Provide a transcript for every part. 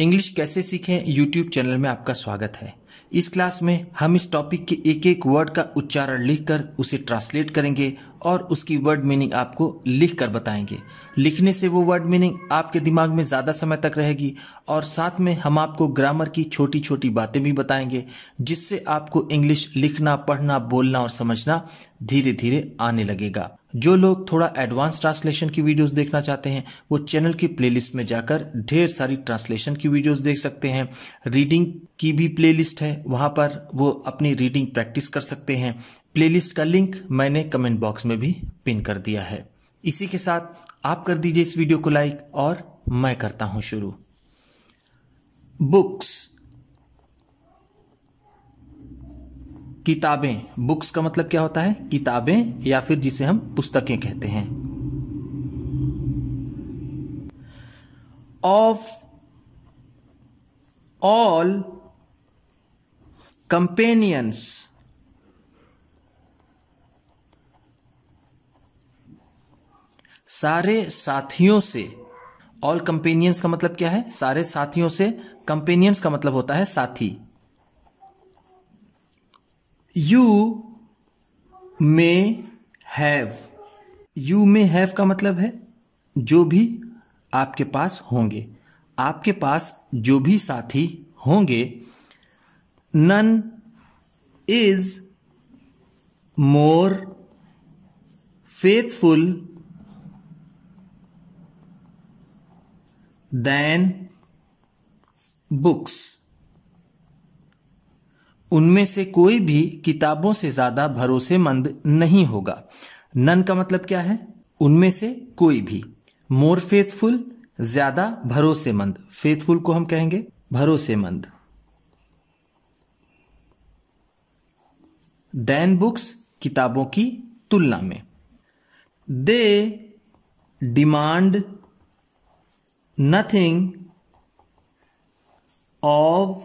English कैसे सीखें YouTube channel में आपका स्वागत है इस क्लास में हम इस टॉपिक के एक एक वर्ड का उच्चारण लिखकर उसे ट्रांसलेट करेंगे और उसकी वर्ड मीनिंग आपको लिख कर बताएंगे लिखने से वो वर्ड मीनिंग आपके दिमाग में ज़्यादा समय तक रहेगी और साथ में हम आपको ग्रामर की छोटी छोटी बातें भी बताएंगे जिससे आपको इंग्लिश लिखना पढ़ना बोलना और समझना धीरे धीरे आने लगेगा जो लोग थोड़ा एडवांस ट्रांसलेशन की वीडियोस देखना चाहते हैं वो चैनल की प्लेलिस्ट में जाकर ढेर सारी ट्रांसलेशन की वीडियोस देख सकते हैं रीडिंग की भी प्लेलिस्ट है वहाँ पर वो अपनी रीडिंग प्रैक्टिस कर सकते हैं प्लेलिस्ट का लिंक मैंने कमेंट बॉक्स में भी पिन कर दिया है इसी के साथ आप कर दीजिए इस वीडियो को लाइक और मैं करता हूँ शुरू बुक्स किताबें बुक्स का मतलब क्या होता है किताबें या फिर जिसे हम पुस्तकें कहते हैं ऑफ ऑल कंपेनियंस सारे साथियों से ऑल कंपेनियंस का मतलब क्या है सारे साथियों से कंपेनियंस का मतलब होता है साथी you may have you may have का मतलब है जो भी आपके पास होंगे आपके पास जो भी साथी होंगे none is more faithful than books उनमें से कोई भी किताबों से ज़्यादा भरोसेमंद नहीं होगा नन का मतलब क्या है उनमें से कोई भी मोर फेथफुल ज़्यादा भरोसेमंद फेथफुल को हम कहेंगे भरोसेमंद दैन बुक्स किताबों की तुलना में they demand nothing of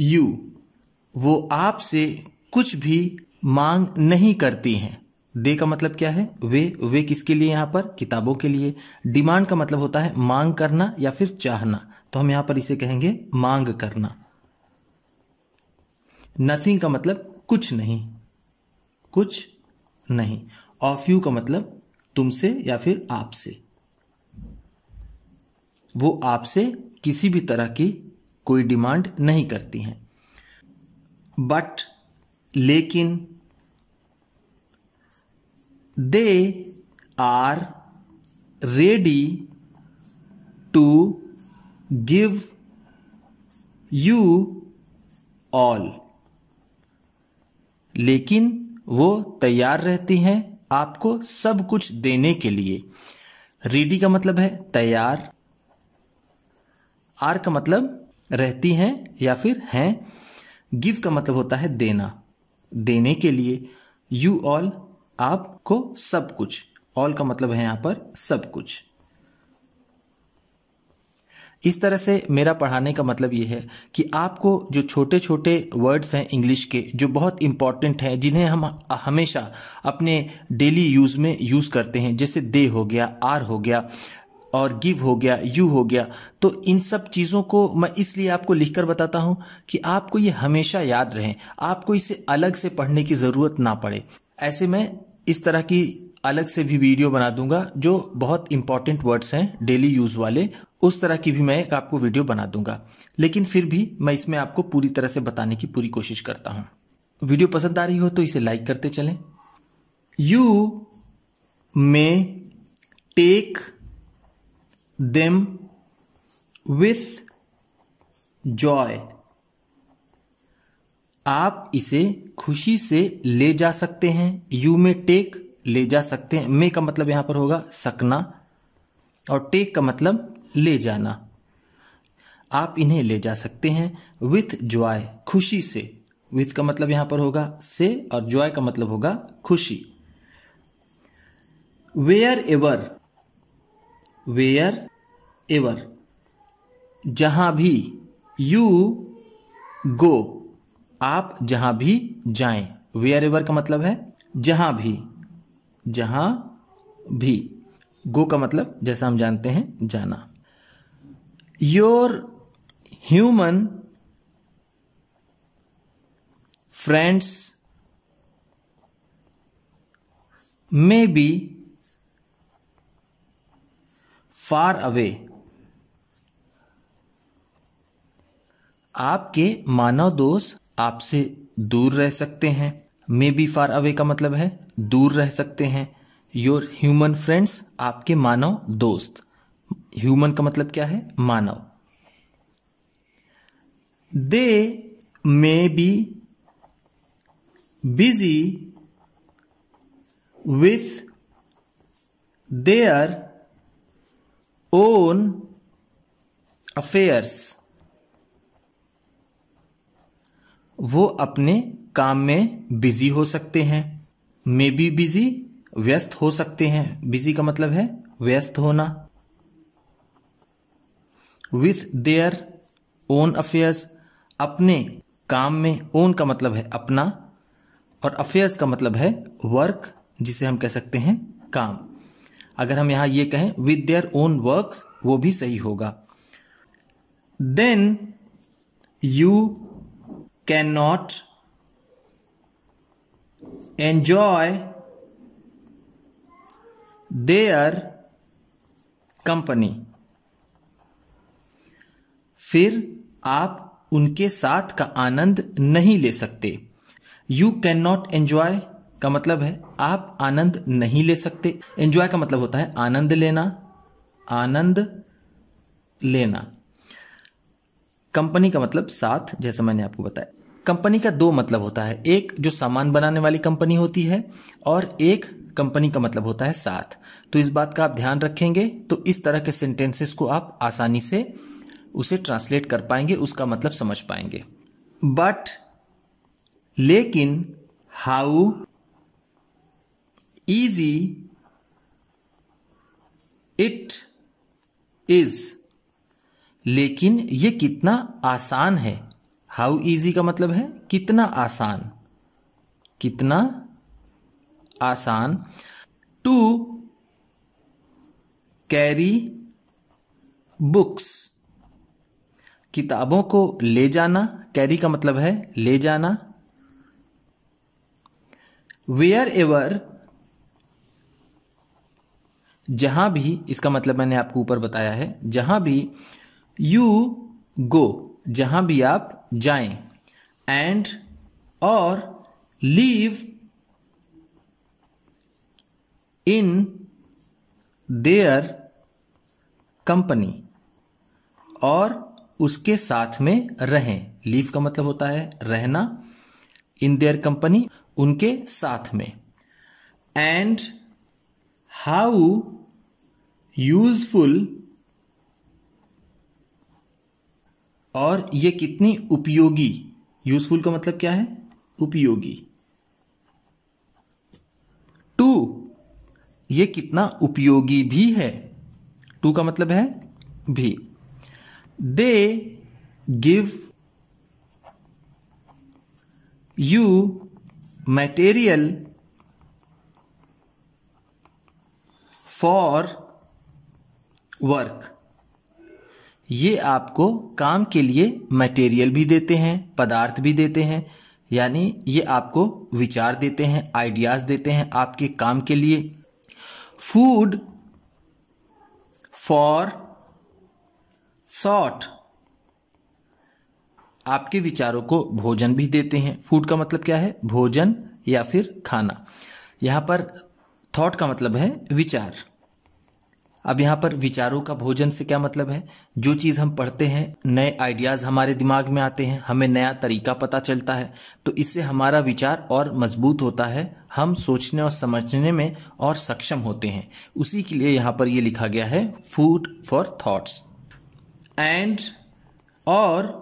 you वो आपसे कुछ भी मांग नहीं करती हैं दे का मतलब क्या है वे वे किसके लिए यहां पर किताबों के लिए डिमांड का मतलब होता है मांग करना या फिर चाहना तो हम यहां पर इसे कहेंगे मांग करना नथिंग का मतलब कुछ नहीं कुछ नहीं ऑफ यू का मतलब तुमसे या फिर आपसे वो आपसे किसी भी तरह की कोई डिमांड नहीं करती हैं बट लेकिन they are ready to give you all लेकिन वो तैयार रहती हैं आपको सब कुछ देने के लिए रेडी का मतलब है तैयार आर का मतलब रहती हैं या फिर हैं गिव का मतलब होता है देना देने के लिए यू ऑल आपको सब कुछ ऑल का मतलब है यहाँ पर सब कुछ इस तरह से मेरा पढ़ाने का मतलब यह है कि आपको जो छोटे छोटे वर्ड्स हैं इंग्लिश के जो बहुत इंपॉर्टेंट हैं जिन्हें हम हमेशा अपने डेली यूज़ में यूज़ करते हैं जैसे दे हो गया आर हो गया और गिव हो गया यू हो गया तो इन सब चीज़ों को मैं इसलिए आपको लिखकर बताता हूँ कि आपको ये हमेशा याद रहें आपको इसे अलग से पढ़ने की ज़रूरत ना पड़े ऐसे में इस तरह की अलग से भी वीडियो बना दूंगा जो बहुत इंपॉर्टेंट वर्ड्स हैं डेली यूज़ वाले उस तरह की भी मैं एक आपको वीडियो बना दूंगा लेकिन फिर भी मैं इसमें आपको पूरी तरह से बताने की पूरी कोशिश करता हूं वीडियो पसंद आ रही हो तो इसे लाइक करते चलें you may take them with joy आप इसे खुशी से ले जा सकते हैं यू में टेक ले जा सकते हैं मे का मतलब यहां पर होगा सकना और टेक का मतलब ले जाना आप इन्हें ले जा सकते हैं विथ जॉय खुशी से विथ का मतलब यहां पर होगा से और ज्वाय का मतलब होगा खुशी वेयर एवर वेयर एवर जहां भी यू गो आप जहां भी जाएं वेयर एवर का मतलब है जहां भी जहां भी गो का मतलब जैसा हम जानते हैं जाना your human friends may be far away आपके मानव दोस्त आपसे दूर रह सकते हैं मे बी फार अवे का मतलब है दूर रह सकते हैं योर ह्यूमन फ्रेंड्स आपके मानव दोस्त ह्यूमन का मतलब क्या है मानव they may be busy with their own affairs वो अपने काम में बिजी हो सकते हैं मे बी बिजी व्यस्त हो सकते हैं बिजी का मतलब है व्यस्त होना विथ देयर ओन अफेयर्स अपने काम में ओन का मतलब है अपना और अफेयर्स का मतलब है वर्क जिसे हम कह सकते हैं काम अगर हम यहां ये कहें विद देयर ओन वर्क वो भी सही होगा then you can not enjoy their company फिर आप उनके साथ का आनंद नहीं ले सकते यू कैन नॉट एंजॉय का मतलब है आप आनंद नहीं ले सकते एंजॉय का मतलब होता है आनंद लेना आनंद लेना कंपनी का मतलब साथ जैसा मैंने आपको बताया कंपनी का दो मतलब होता है एक जो सामान बनाने वाली कंपनी होती है और एक कंपनी का मतलब होता है साथ तो इस बात का आप ध्यान रखेंगे तो इस तरह के सेंटेंसेस को आप आसानी से उसे ट्रांसलेट कर पाएंगे उसका मतलब समझ पाएंगे बट लेकिन हाउ easy इट इज लेकिन ये कितना आसान है हाउ इजी का मतलब है कितना आसान कितना आसान टू कैरी बुक्स किताबों को ले जाना कैरी का मतलब है ले जाना वेयर एवर जहां भी इसका मतलब मैंने आपको ऊपर बताया है जहां भी यू गो जहां भी आप जाएं एंड और लीव इन देयर कंपनी और उसके साथ में रहें लीव का मतलब होता है रहना इन देयर कंपनी उनके साथ में एंड हाउ यूजफुल और ये कितनी उपयोगी यूजफुल का मतलब क्या है उपयोगी टू ये कितना उपयोगी भी है टू का मतलब है भी they give you material for work ये आपको काम के लिए मटेरियल भी देते हैं पदार्थ भी देते हैं यानी ये आपको विचार देते हैं आइडियाज़ देते हैं आपके काम के लिए फूड फॉर सॉट आपके विचारों को भोजन भी देते हैं फूड का मतलब क्या है भोजन या फिर खाना यहाँ पर थॉट का मतलब है विचार अब यहाँ पर विचारों का भोजन से क्या मतलब है जो चीज़ हम पढ़ते हैं नए आइडियाज़ हमारे दिमाग में आते हैं हमें नया तरीका पता चलता है तो इससे हमारा विचार और मजबूत होता है हम सोचने और समझने में और सक्षम होते हैं उसी के लिए यहाँ पर यह लिखा गया है फूड फॉर थाट्स एंड और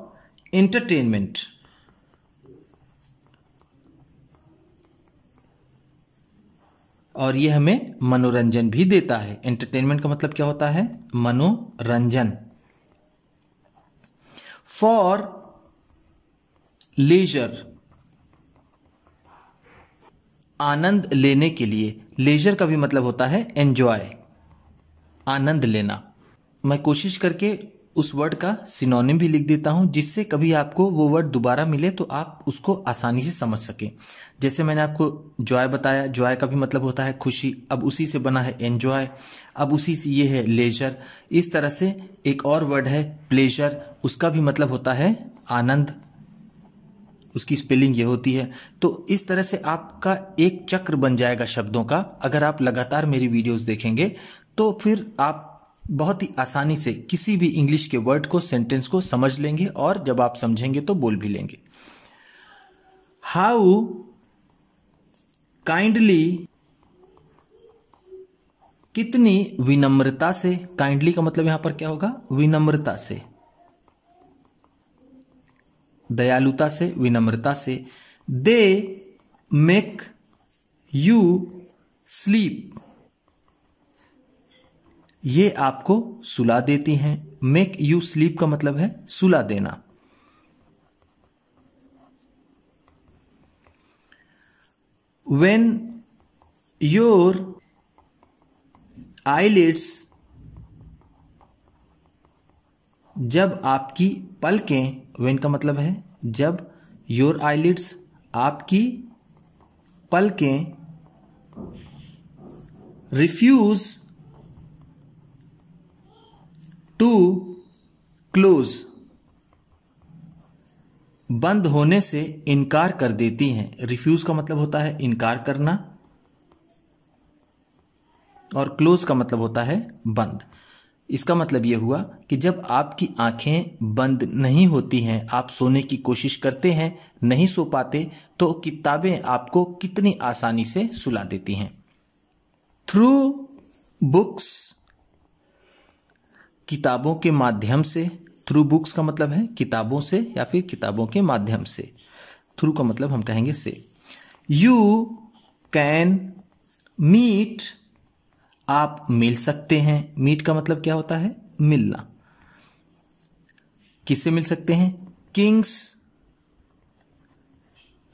इंटरटेनमेंट और ये हमें मनोरंजन भी देता है एंटरटेनमेंट का मतलब क्या होता है मनोरंजन फॉर लेजर आनंद लेने के लिए लेजर का भी मतलब होता है एंजॉय आनंद लेना मैं कोशिश करके उस वर्ड का सिनोनिम भी लिख देता हूँ जिससे कभी आपको वो वर्ड दोबारा मिले तो आप उसको आसानी से समझ सकें जैसे मैंने आपको जॉय बताया जॉय का भी मतलब होता है खुशी अब उसी से बना है एन्जॉय अब उसी से ये है लेजर इस तरह से एक और वर्ड है प्लेजर उसका भी मतलब होता है आनंद उसकी स्पेलिंग ये होती है तो इस तरह से आपका एक चक्र बन जाएगा शब्दों का अगर आप लगातार मेरी वीडियोस देखेंगे तो फिर आप बहुत ही आसानी से किसी भी इंग्लिश के वर्ड को सेंटेंस को समझ लेंगे और जब आप समझेंगे तो बोल भी लेंगे हाउ काइंडली कितनी विनम्रता से काइंडली का मतलब यहां पर क्या होगा विनम्रता से दयालुता से विनम्रता से दे मेक यू स्लीप ये आपको सुला देती हैं मेक यू स्लीप का मतलब है सुला देना वेन योर आईलेट्स जब आपकी पलकें वेन का मतलब है जब योर आईलिड्स आपकी पलकें रिफ्यूज़ टू क्लोज बंद होने से इनकार कर देती हैं रिफ्यूज का मतलब होता है इनकार करना और क्लोज का मतलब होता है बंद इसका मतलब यह हुआ कि जब आपकी आंखें बंद नहीं होती हैं आप सोने की कोशिश करते हैं नहीं सो पाते तो किताबें आपको कितनी आसानी से सुला देती हैं थ्रू बुक्स किताबों के माध्यम से थ्रू बुक्स का मतलब है किताबों से या फिर किताबों के माध्यम से थ्रू का मतलब हम कहेंगे से यू कैन मीट आप मिल सकते हैं मीट का मतलब क्या होता है मिलना किससे मिल सकते हैं किंग्स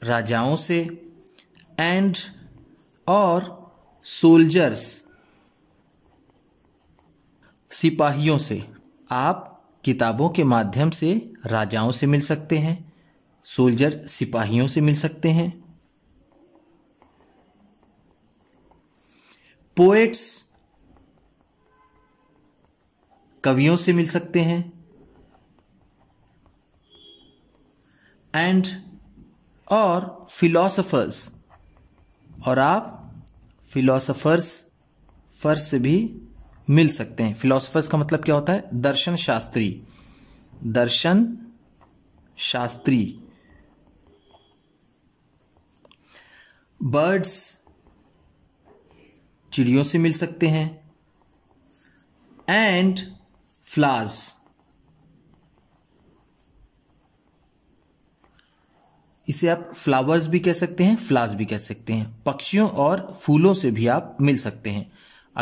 राजाओं से एंड और सोल्जर्स सिपाहियों से आप किताबों के माध्यम से राजाओं से मिल सकते हैं सोल्जर सिपाहियों से मिल सकते हैं पोएट्स कवियों से मिल सकते हैं एंड और फिलोसफर्स और आप फिलोसफर्स फर्स से भी मिल सकते हैं फिलोसोफर्स का मतलब क्या होता है दर्शन शास्त्री दर्शन शास्त्री बर्ड्स चिड़ियों से मिल सकते हैं एंड फ्लावर्स इसे आप फ्लावर्स भी कह सकते हैं फ्लावर्स भी कह सकते हैं पक्षियों और फूलों से भी आप मिल सकते हैं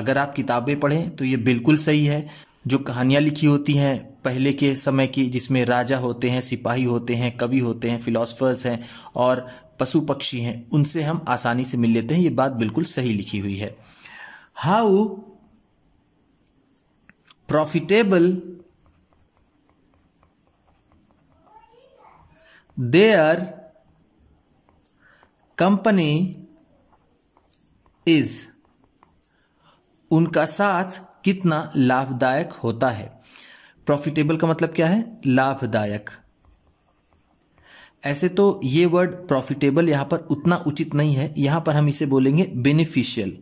अगर आप किताबें पढ़ें तो ये बिल्कुल सही है जो कहानियाँ लिखी होती हैं पहले के समय की जिसमें राजा होते हैं सिपाही होते हैं कवि होते हैं फिलोसफर्स हैं और पशु पक्षी हैं उनसे हम आसानी से मिल लेते हैं ये बात बिल्कुल सही लिखी हुई है how profitable their company is उनका साथ कितना लाभदायक होता है प्रॉफिटेबल का मतलब क्या है लाभदायक ऐसे तो ये वर्ड प्रॉफिटेबल यहां पर उतना उचित नहीं है यहां पर हम इसे बोलेंगे बेनिफिशियल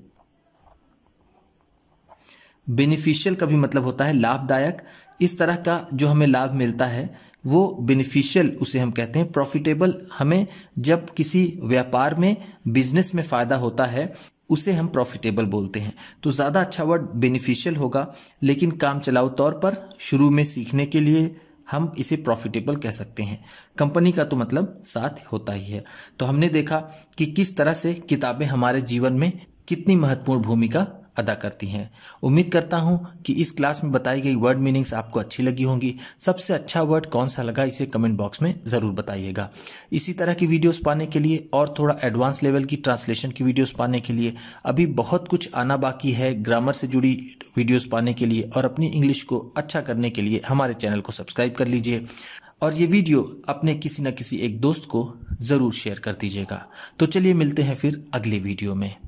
बेनिफिशियल का भी मतलब होता है लाभदायक इस तरह का जो हमें लाभ मिलता है वो बेनिफिशियल उसे हम कहते हैं प्रॉफिटेबल हमें जब किसी व्यापार में बिजनेस में फ़ायदा होता है उसे हम प्रॉफिटेबल बोलते हैं तो ज़्यादा अच्छा वर्ड बेनिफिशियल होगा लेकिन काम चलाऊ तौर पर शुरू में सीखने के लिए हम इसे प्रॉफिटेबल कह सकते हैं कंपनी का तो मतलब साथ होता ही है तो हमने देखा कि किस तरह से किताबें हमारे जीवन में कितनी महत्वपूर्ण भूमिका अदा करती हैं उम्मीद करता हूँ कि इस क्लास में बताई गई वर्ड मीनिंग्स आपको अच्छी लगी होंगी सबसे अच्छा वर्ड कौन सा लगा इसे कमेंट बॉक्स में ज़रूर बताइएगा इसी तरह की वीडियोस पाने के लिए और थोड़ा एडवांस लेवल की ट्रांसलेशन की वीडियोस पाने के लिए अभी बहुत कुछ आना बाकी है ग्रामर से जुड़ी वीडियोज़ पाने के लिए और अपनी इंग्लिश को अच्छा करने के लिए हमारे चैनल को सब्सक्राइब कर लीजिए और ये वीडियो अपने किसी न किसी एक दोस्त को ज़रूर शेयर कर दीजिएगा तो चलिए मिलते हैं फिर अगले वीडियो में